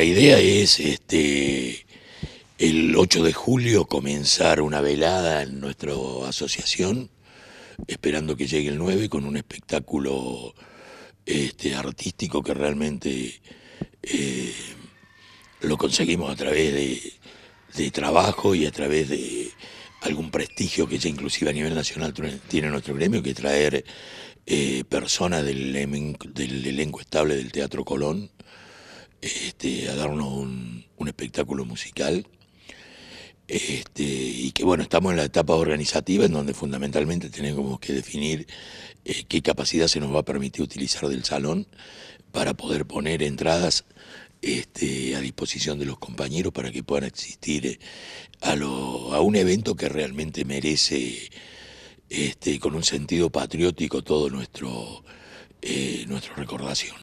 la idea es este el 8 de julio comenzar una velada en nuestra asociación, esperando que llegue el 9 con un espectáculo este, artístico que realmente eh, lo conseguimos a través de, trabajo y a través de algún prestigio que ya inclusive a nivel nacional tiene nuestro gremio, que traer eh, personas del, elenco estable del Teatro Colón este, a darnos un, espectáculo musical. Este, y que bueno, estamos en la etapa organizativa en donde fundamentalmente tenemos que definir eh, qué capacidad se nos va a permitir utilizar del salón para poder poner entradas este, a disposición de los compañeros para que puedan asistir eh, a, un evento que realmente merece con un sentido patriótico todo nuestro, eh, nuestra recordación.